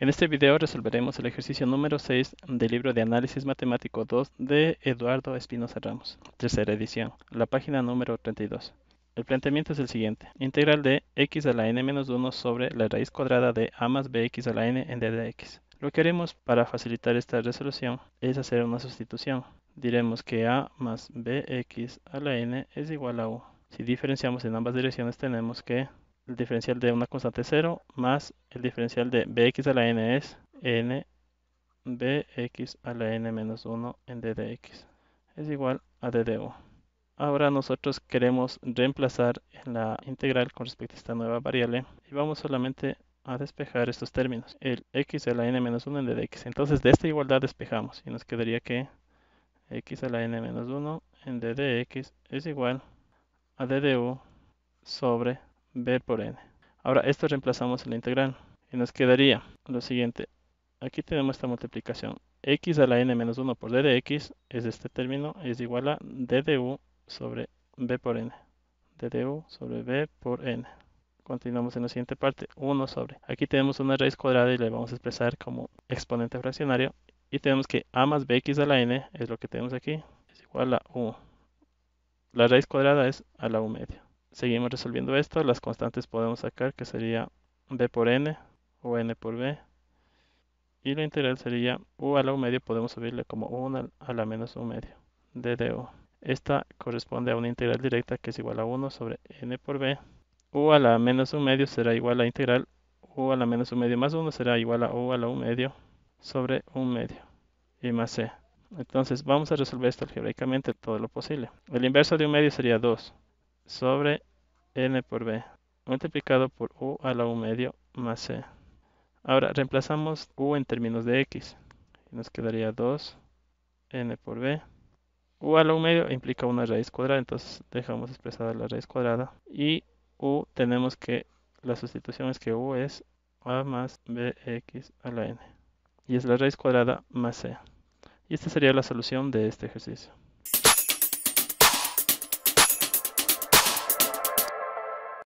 En este video resolveremos el ejercicio número 6 del libro de Análisis Matemático 2 de Eduardo Espinosa Ramos, tercera edición, la página número 32. El planteamiento es el siguiente. Integral de x a la n-1 menos sobre la raíz cuadrada de a más bx a la n en d de x. Lo que haremos para facilitar esta resolución es hacer una sustitución. Diremos que a más bx a la n es igual a u. Si diferenciamos en ambas direcciones tenemos que el diferencial de una constante 0 más el diferencial de bx a la n es n bx a la n menos 1 en x es igual a u. Ahora nosotros queremos reemplazar en la integral con respecto a esta nueva variable y vamos solamente a despejar estos términos, el x a la n menos 1 en x. Entonces de esta igualdad despejamos y nos quedaría que x a la n menos 1 en x es igual a u sobre b por n. Ahora esto reemplazamos en la integral y nos quedaría lo siguiente. Aquí tenemos esta multiplicación. x a la n menos 1 por d de x es este término, es igual a d de u sobre b por n. d de u sobre b por n. Continuamos en la siguiente parte, 1 sobre. Aquí tenemos una raíz cuadrada y la vamos a expresar como exponente fraccionario. Y tenemos que a más bx a la n es lo que tenemos aquí, es igual a u. La raíz cuadrada es a la u medio seguimos resolviendo esto, las constantes podemos sacar que sería b por n o n por b. Y la integral sería u a la 1 medio, podemos subirle como 1 a la menos 1 medio, d de u. Esta corresponde a una integral directa que es igual a 1 sobre n por b. u a la menos 1 medio será igual a integral u a la menos 1 medio más 1 será igual a u a la 1 medio sobre 1 medio y más c. Entonces vamos a resolver esto algebraicamente todo lo posible. El inverso de un medio sería 2 sobre n por b multiplicado por u a la u medio más c. Ahora reemplazamos u en términos de x. y Nos quedaría 2 n por b. u a la u medio implica una raíz cuadrada, entonces dejamos expresada la raíz cuadrada. Y u tenemos que, la sustitución es que u es a más bx a la n. Y es la raíz cuadrada más c. Y esta sería la solución de este ejercicio.